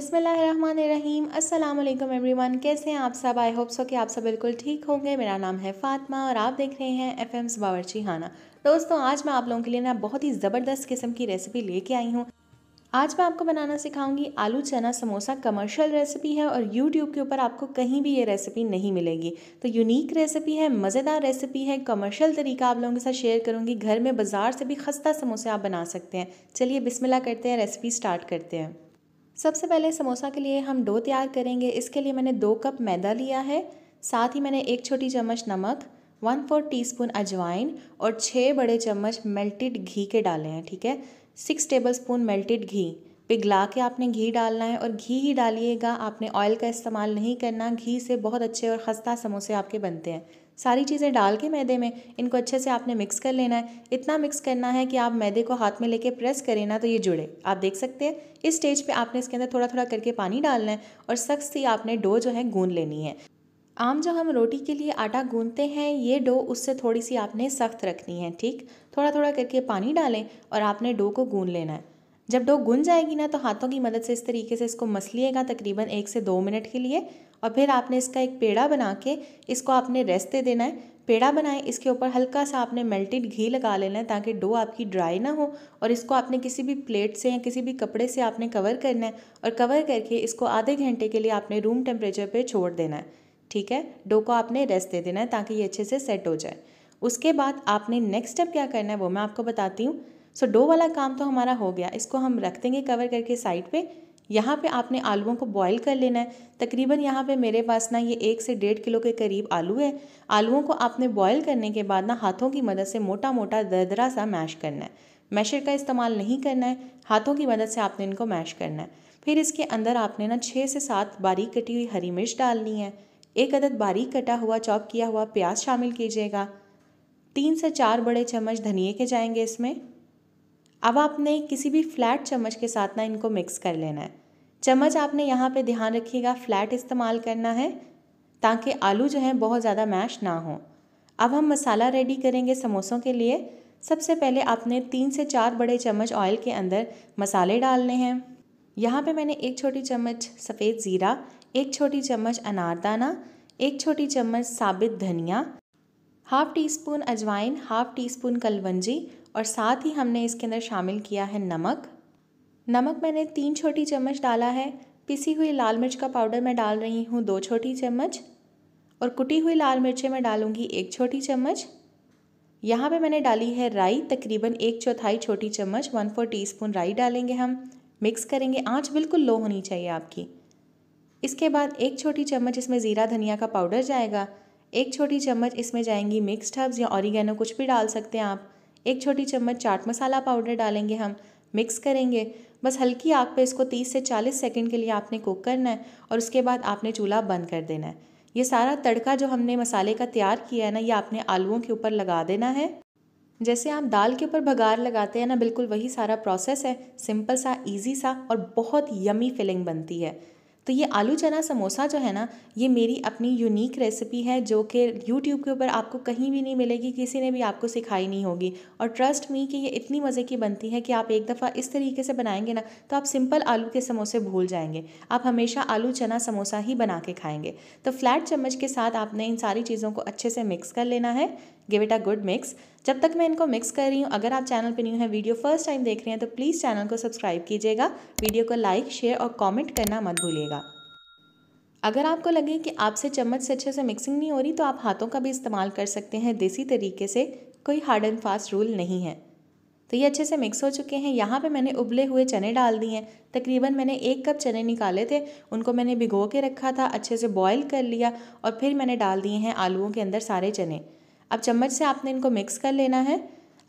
बिसमीम अल्लाम एवरीवन कैसे हैं आप सब आई होप सो कि आप सब बिल्कुल ठीक होंगे मेरा नाम है फातमा और आप देख रहे हैं एफ एम्स बावरची खाना दोस्तों आज मैं आप लोगों के लिए ना बहुत ही ज़बरदस्त किस्म की रेसिपी लेके आई हूँ आज मैं आपको बनाना सिखाऊंगी आलू चना समोसा कमर्शियल रेसिपी है और यूट्यूब के ऊपर आपको कहीं भी ये रेसिपी नहीं मिलेगी तो यूनिक रेसिपी है मज़ेदार रेसिपी है कमर्शियल तरीका आप लोगों के साथ शेयर करूंगी घर में बाजार से भी खस्ता समोसे आप बना सकते हैं चलिए बिस्मिल्लाह करते हैं रेसिपी स्टार्ट करते हैं सबसे पहले समोसा के लिए हम डो तैयार करेंगे इसके लिए मैंने दो कप मैदा लिया है साथ ही मैंने एक छोटी चम्मच नमक वन फोर टीस्पून अजवाइन और छः बड़े चम्मच मेल्टेड घी के डाले हैं ठीक है सिक्स टेबल स्पून मेल्टेड घी पिघला के आपने घी डालना है और घी ही डालिएगा आपने ऑयल का इस्तेमाल नहीं करना घी से बहुत अच्छे और खस्ता समोसे आपके बनते हैं सारी चीज़ें डाल के मैदे में इनको अच्छे से आपने मिक्स कर लेना है इतना मिक्स करना है कि आप मैदे को हाथ में लेके प्रेस करें ना तो ये जुड़े आप देख सकते हैं इस स्टेज पे आपने इसके अंदर थोड़ा थोड़ा करके पानी डालना है और सख्त सी आपने डो जो है गूंद लेनी है आम जो हम रोटी के लिए आटा गूंदते हैं ये डो उससे थोड़ी सी आपने सख्त रखनी है ठीक थोड़ा थोड़ा करके पानी डालें और आपने डो को गूंद लेना है जब डो गुन जाएगी ना तो हाथों की मदद से इस तरीके से इसको मसलिएगा तकरीबन एक से दो मिनट के लिए और फिर आपने इसका एक पेड़ा बना के इसको आपने रेस्ट दे देना है पेड़ा बनाएं इसके ऊपर हल्का सा आपने मेल्टेड घी लगा लेना है ताकि डो आपकी ड्राई ना हो और इसको आपने किसी भी प्लेट से या किसी भी कपड़े से आपने कवर करना है और कवर करके इसको आधे घंटे के लिए आपने रूम टेम्परेचर पर छोड़ देना है ठीक है डो को आपने रेस्ट दे देना है ताकि ये अच्छे से सेट हो जाए उसके बाद आपने नेक्स्ट स्टेप क्या करना है वो मैं आपको बताती हूँ सो डो वाला काम तो हमारा हो गया इसको हम रख देंगे कवर करके साइड पे यहाँ पे आपने आलूओं को बॉईल कर लेना है तकरीबन यहाँ पे मेरे पास ना ये एक से डेढ़ किलो के करीब आलू है आलूओं को आपने बॉईल करने के बाद ना हाथों की मदद से मोटा मोटा दरदरा सा मैश करना है मैशर का इस्तेमाल नहीं करना है हाथों की मदद से आपने इनको मैश करना है फिर इसके अंदर आपने ना छः से सात बारीक कटी हुई हरी मिर्च डालनी है एक अदद बारीक कटा हुआ चॉप किया हुआ प्याज शामिल कीजिएगा तीन से चार बड़े चम्मच धनिए के जाएंगे इसमें अब आपने किसी भी फ्लैट चम्मच के साथ ना इनको मिक्स कर लेना है चम्मच आपने यहाँ पे ध्यान रखिएगा फ्लैट इस्तेमाल करना है ताकि आलू जो हैं बहुत ज़्यादा मैश ना हो अब हम मसाला रेडी करेंगे समोसों के लिए सबसे पहले आपने तीन से चार बड़े चम्मच ऑयल के अंदर मसाले डालने हैं यहाँ पे मैंने एक छोटी चम्मच सफ़ेद ज़ीरा एक छोटी चम्मच अनारदाना एक छोटी चम्मच साबित धनिया हाफ़ टी स्पून अजवाइन हाफ़ टी स्पून कलवंजी और साथ ही हमने इसके अंदर शामिल किया है नमक नमक मैंने तीन छोटी चम्मच डाला है पिसी हुई लाल मिर्च का पाउडर मैं डाल रही हूँ दो छोटी चम्मच और कुटी हुई लाल मिर्चें मैं डालूँगी एक छोटी चम्मच यहाँ पे मैंने डाली है राई तकरीबन एक चौथाई छोटी चम्मच वन फोर टीस्पून राई डालेंगे हम मिक्स करेंगे आँच बिल्कुल लो होनी चाहिए आपकी इसके बाद एक छोटी चम्मच इसमें ज़ीरा धनिया का पाउडर जाएगा एक छोटी चम्मच इसमें जाएंगी मिक्स हर्ब्स या ऑरिगेनो कुछ भी डाल सकते हैं आप एक छोटी चम्मच चाट मसाला पाउडर डालेंगे हम मिक्स करेंगे बस हल्की आग पे इसको 30 से 40 सेकंड के लिए आपने कुक करना है और उसके बाद आपने चूल्हा बंद कर देना है ये सारा तड़का जो हमने मसाले का तैयार किया है ना ये आपने आलूओं के ऊपर लगा देना है जैसे आप दाल के ऊपर भगार लगाते हैं ना बिल्कुल वही सारा प्रोसेस है सिंपल सा ईजी सा और बहुत यमी फिलिंग बनती है तो ये आलू चना समोसा जो है ना ये मेरी अपनी यूनिक रेसिपी है जो कि यूट्यूब के ऊपर आपको कहीं भी नहीं मिलेगी किसी ने भी आपको सिखाई नहीं होगी और ट्रस्ट मी कि ये इतनी मज़े की बनती है कि आप एक दफ़ा इस तरीके से बनाएंगे ना तो आप सिंपल आलू के समोसे भूल जाएंगे आप हमेशा आलू चना समोसा ही बना के खाएंगे तो फ्लैट चम्मच के साथ आपने इन सारी चीज़ों को अच्छे से मिक्स कर लेना है give it a good mix जब तक मैं इनको मिक्स कर रही हूँ अगर आप चैनल पर न्यू है वीडियो फर्स्ट टाइम देख रहे हैं तो प्लीज़ चैनल को सब्सक्राइब कीजिएगा वीडियो को लाइक शेयर और कॉमेंट करना मत भूलिएगा अगर आपको लगे कि आपसे चम्मच से अच्छे से मिक्सिंग नहीं हो रही तो आप हाथों का भी इस्तेमाल कर सकते हैं देसी तरीके से कोई हार्ड एंड फास्ट रूल नहीं है तो ये अच्छे से मिक्स हो चुके हैं यहाँ पे मैंने उबले हुए चने डाल दिए हैं तकरीबन मैंने एक कप चने निकाले थे उनको मैंने भिगो के रखा था अच्छे से बॉईल कर लिया और फिर मैंने डाल दिए हैं आलूओं के अंदर सारे चने अब चम्मच से आपने इनको मिक्स कर लेना है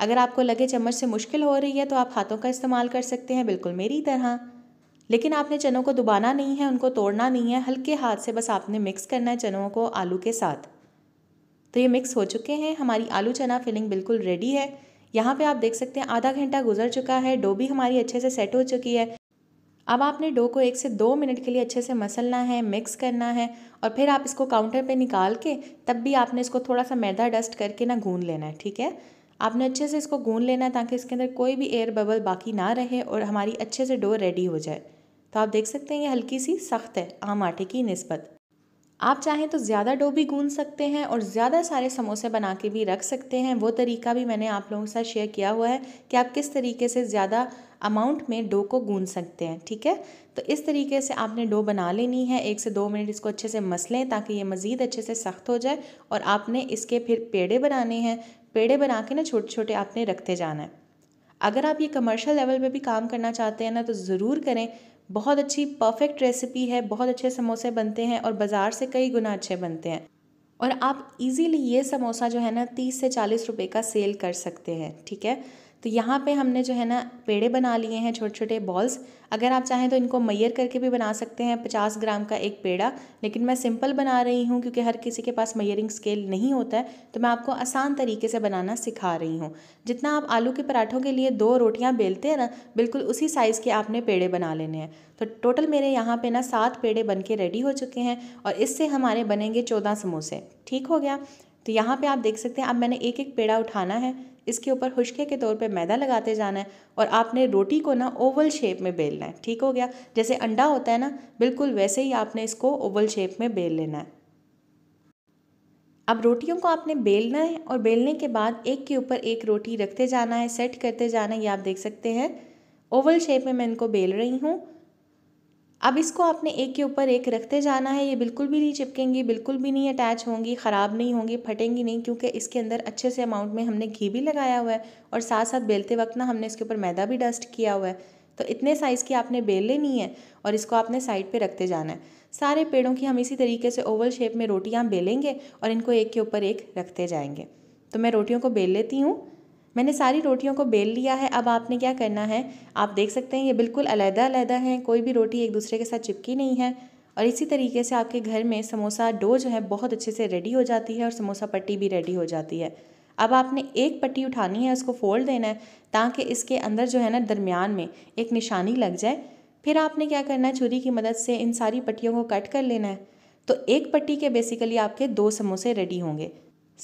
अगर आपको लगे चम्मच से मुश्किल हो रही है तो आप हाथों का इस्तेमाल कर सकते हैं बिल्कुल मेरी तरह लेकिन आपने चनों को दुबाना नहीं है उनको तोड़ना नहीं है हल्के हाथ से बस आपने मिक्स करना है चनों को आलू के साथ तो ये मिक्स हो चुके हैं हमारी आलू चना फिलिंग बिल्कुल रेडी है यहाँ पे आप देख सकते हैं आधा घंटा गुजर चुका है डो भी हमारी अच्छे से सेट हो चुकी है अब आपने डो को एक से दो मिनट के लिए अच्छे से मसलना है मिक्स करना है और फिर आप इसको काउंटर पे निकाल के तब भी आपने इसको थोड़ा सा मैदा डस्ट करके ना घून लेना है ठीक है आपने अच्छे से इसको गूंद लेना है ताकि इसके अंदर कोई भी एयर बबल बाकी ना रहे और हमारी अच्छे से डो रेडी हो जाए तो आप देख सकते हैं ये हल्की सी सख्त है आम आटे की नस्बत आप चाहें तो ज़्यादा डो भी गूंद सकते हैं और ज़्यादा सारे समोसे बना के भी रख सकते हैं वो तरीका भी मैंने आप लोगों के साथ शेयर किया हुआ है कि आप किस तरीके से ज़्यादा अमाउंट में डो को गूंद सकते हैं ठीक है तो इस तरीके से आपने डो बना लेनी है एक से दो मिनट इसको अच्छे से मस लें ताकि ये मज़ीद अच्छे से सख्त हो जाए और आपने इसके फिर पेड़े बनाने हैं पेड़े बना के ना छोटे छोटे आपने रखते जाना है अगर आप ये कमर्शियल लेवल पे भी काम करना चाहते हैं ना तो ज़रूर करें बहुत अच्छी परफेक्ट रेसिपी है बहुत अच्छे समोसे बनते हैं और बाज़ार से कई गुना अच्छे बनते हैं और आप इजीली ये समोसा जो है ना तीस से चालीस रुपए का सेल कर सकते हैं ठीक है तो यहाँ पे हमने जो है ना पेड़े बना लिए हैं छोटे छोटे बॉल्स अगर आप चाहें तो इनको मैयर करके भी बना सकते हैं पचास ग्राम का एक पेड़ा लेकिन मैं सिंपल बना रही हूँ क्योंकि हर किसी के पास मैयरिंग स्केल नहीं होता है तो मैं आपको आसान तरीके से बनाना सिखा रही हूँ जितना आप आलू के पराठों के लिए दो रोटियाँ बेलते हैं ना बिल्कुल उसी साइज़ के आपने पेड़े बना लेने हैं तो टोटल मेरे यहाँ पर ना सात पेड़े बन के रेडी हो चुके हैं और इससे हमारे बनेंगे चौदह समोसे ठीक हो गया तो यहाँ पे आप देख सकते हैं अब मैंने एक एक पेड़ा उठाना है इसके ऊपर हुशिया के तौर पे मैदा लगाते जाना है और आपने रोटी को ना ओवल शेप में बेलना है ठीक हो गया जैसे अंडा होता है ना बिल्कुल वैसे ही आपने इसको ओवल शेप में बेल लेना है अब रोटियों को आपने बेलना है और बेलने के बाद एक के ऊपर एक रोटी रखते जाना है सेट करते जाना है ये आप देख सकते हैं ओवल शेप में मैं इनको बेल रही हूँ अब इसको आपने एक के ऊपर एक रखते जाना है ये बिल्कुल भी नहीं चिपकेंगी बिल्कुल भी नहीं अटैच होंगी ख़राब नहीं होंगी फटेंगी नहीं क्योंकि इसके अंदर अच्छे से अमाउंट में हमने घी भी लगाया हुआ है और साथ साथ बेलते वक्त ना हमने इसके ऊपर मैदा भी डस्ट किया हुआ है तो इतने साइज़ की आपने बेल लेनी है और इसको आपने साइड पर रखते जाना है सारे पेड़ों की हम इसी तरीके से ओवल शेप में रोटियाँ बेलेंगे और इनको एक के ऊपर एक रखते जाएंगे तो मैं रोटियों को बेल लेती हूँ मैंने सारी रोटियों को बेल लिया है अब आपने क्या करना है आप देख सकते हैं ये बिल्कुल अलहदा अलहदा हैं कोई भी रोटी एक दूसरे के साथ चिपकी नहीं है और इसी तरीके से आपके घर में समोसा डो जो है बहुत अच्छे से रेडी हो जाती है और समोसा पट्टी भी रेडी हो जाती है अब आपने एक पट्टी उठानी है उसको फोल्ड देना है ताकि इसके अंदर जो है ना दरमियान में एक निशानी लग जाए फिर आपने क्या करना है छुरी की मदद से इन सारी पट्टियों को कट कर लेना है तो एक पट्टी के बेसिकली आपके दो समोसे रेडी होंगे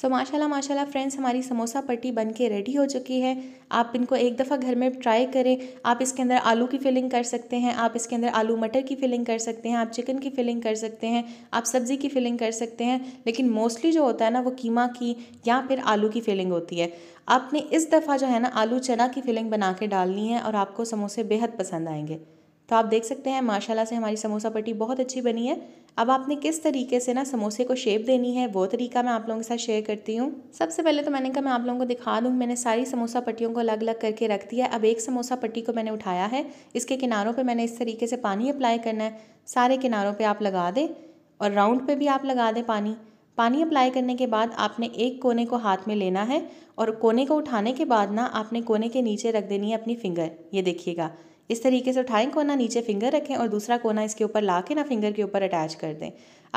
सो माशाल्लाह माशाल्लाह फ्रेंड्स हमारी समोसा पट्टी बन के रेडी हो चुकी है आप इनको एक दफ़ा घर में ट्राई करें आप इसके अंदर आलू की फिलिंग कर सकते हैं आप इसके अंदर आलू मटर की फिलिंग कर सकते हैं आप चिकन की फिलिंग कर सकते हैं आप सब्ज़ी की फिलिंग कर सकते हैं लेकिन मोस्टली जो होता है ना वो कीमा की या फिर आलू की फिलिंग होती है आपने इस दफ़ा जो है ना आलू चना की फिलिंग बना के डालनी है और आपको समोसे बेहद पसंद आएंगे तो आप देख सकते हैं माशाल्लाह से हमारी समोसा पट्टी बहुत अच्छी बनी है अब आपने किस तरीके से ना समोसे को शेप देनी है वो तरीका मैं आप लोगों के साथ शेयर करती हूँ सबसे पहले तो मैंने कहा मैं आप लोगों को दिखा दूँ मैंने सारी समोसा पट्टियों को अलग अलग करके रख दिया अब एक समोसा पट्टी को मैंने उठाया है इसके किनारों पर मैंने इस तरीके से पानी अप्लाई करना है सारे किनारों पर आप लगा दें और राउंड पर भी आप लगा दें पानी पानी अप्लाई करने के बाद आपने एक कोने को हाथ में लेना है और कोने को उठाने के बाद ना आपने कोने के नीचे रख देनी है अपनी फिंगर ये देखिएगा इस तरीके से उठाएं कोना नीचे फिंगर रखें और दूसरा कोना इसके ऊपर ला के ना फिंगर के ऊपर अटैच कर दें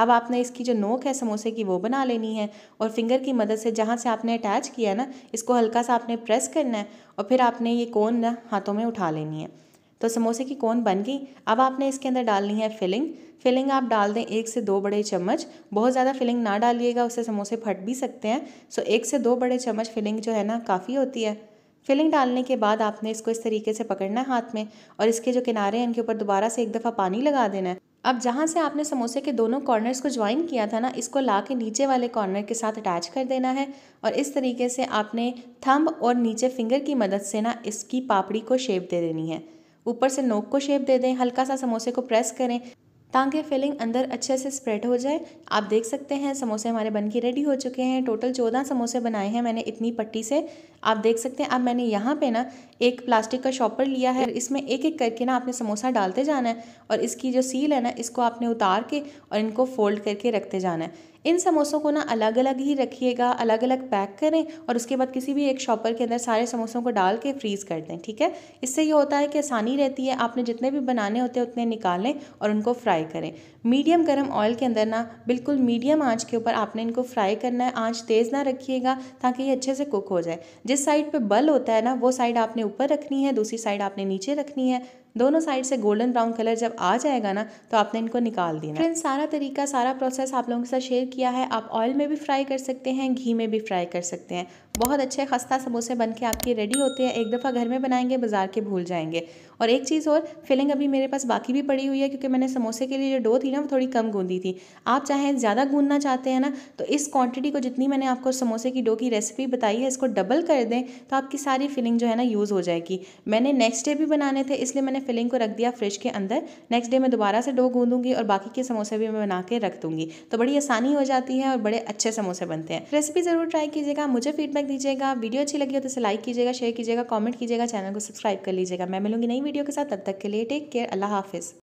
अब आपने इसकी जो नोक है समोसे की वो बना लेनी है और फिंगर की मदद से जहाँ से आपने अटैच किया ना इसको हल्का सा आपने प्रेस करना है और फिर आपने ये कोन ना हाथों में उठा लेनी है तो समोसे की कोन बन गई अब आपने इसके अंदर डालनी है फिलिंग फिलिंग आप डाल दें एक से दो बड़े चम्मच बहुत ज़्यादा फिलिंग ना डालिएगा उससे समोसे फट भी सकते हैं सो एक से दो बड़े चम्मच फिलिंग जो है ना काफ़ी होती है फिलिंग डालने के बाद आपने इसको इस तरीके से पकड़ना है हाथ में और इसके जो किनारे हैं इनके ऊपर दोबारा से एक दफ़ा पानी लगा देना है अब जहाँ से आपने समोसे के दोनों कॉर्नर्स को ज्वाइन किया था ना इसको ला के नीचे वाले कॉर्नर के साथ अटैच कर देना है और इस तरीके से आपने थंब और नीचे फिंगर की मदद से ना इसकी पापड़ी को शेप दे देनी है ऊपर से नोक को शेप दे दें हल्का सा समोसे को प्रेस करें ताकि फिलिंग अंदर अच्छे से स्प्रेड हो जाए आप देख सकते हैं समोसे हमारे बन के रेडी हो चुके हैं टोटल चौदह समोसे बनाए हैं मैंने इतनी पट्टी से आप देख सकते हैं अब मैंने यहाँ पे ना एक प्लास्टिक का शॉपर लिया है इसमें एक एक करके ना आपने समोसा डालते जाना है और इसकी जो सील है ना इसको आपने उतार के और इनको फोल्ड करके रखते जाना है इन समोसों को ना अलग अलग ही रखिएगा अलग अलग पैक करें और उसके बाद किसी भी एक शॉपर के अंदर सारे समोसों को डाल के फ्रीज़ कर दें ठीक है इससे ये होता है कि आसानी रहती है आपने जितने भी बनाने होते हैं उतने निकालें और उनको फ्राई करें मीडियम गर्म ऑयल के अंदर ना बिल्कुल मीडियम आँच के ऊपर आपने इनको फ्राई करना है आँच तेज़ ना रखिएगा ताकि ये अच्छे से कुक हो जाए जिस साइड पर बल होता है ना वो साइड आपने ऊपर रखनी है दूसरी साइड आपने नीचे रखनी है दोनों साइड से गोल्डन ब्राउन कलर जब आ जाएगा ना तो आपने इनको निकाल देना फ्रेंड्स सारा तरीका सारा प्रोसेस आप लोगों के साथ शेयर किया है आप ऑयल में भी फ्राई कर सकते हैं घी में भी फ्राई कर सकते हैं बहुत अच्छे खस्ता समोसे बन के आपके रेडी होते हैं एक दफ़ा घर में बनाएंगे बाजार के भूल जाएंगे और एक चीज़ और फिलिंग अभी मेरे पास बाकी भी पड़ी हुई है क्योंकि मैंने समोसे के लिए जो डो थी ना वो थोड़ी कम गूंदी थी आप चाहें ज़्यादा गूंदना चाहते हैं ना तो इस क्वांटिटी को जितनी मैंने आपको समोसे की डो की रेसिपी बताई है इसको डबल कर दें तो आपकी सारी फिलिंग जो है ना यूज़ हो जाएगी मैंने नेक्स्ट डे भी बनाने थे इसलिए मैंने मैंने फिलिंग को रख दिया फ्रिज के अंदर नेक्स्ट डे मैं दोबारा से डो गूंदूंगी और बाकी के समोसे भी मैं बना के रख दूंगी तो बड़ी आसानी हो जाती है और बड़े अच्छे समोसे बनते हैं रेसिपी ज़रूर ट्राई कीजिएगा मुझे फीडबैक दीजिएगा वीडियो अच्छी लगी हो तो इसे लाइक कीजिएगा शेयर कीजिएगा कॉमेंट कीजिएगा चैनल को सब्सक्राइब कर लीजिएगा मैं मिलूंगी नई वीडियो के साथ तब तक के लिए टेक केयर अल्लाह हाफिज़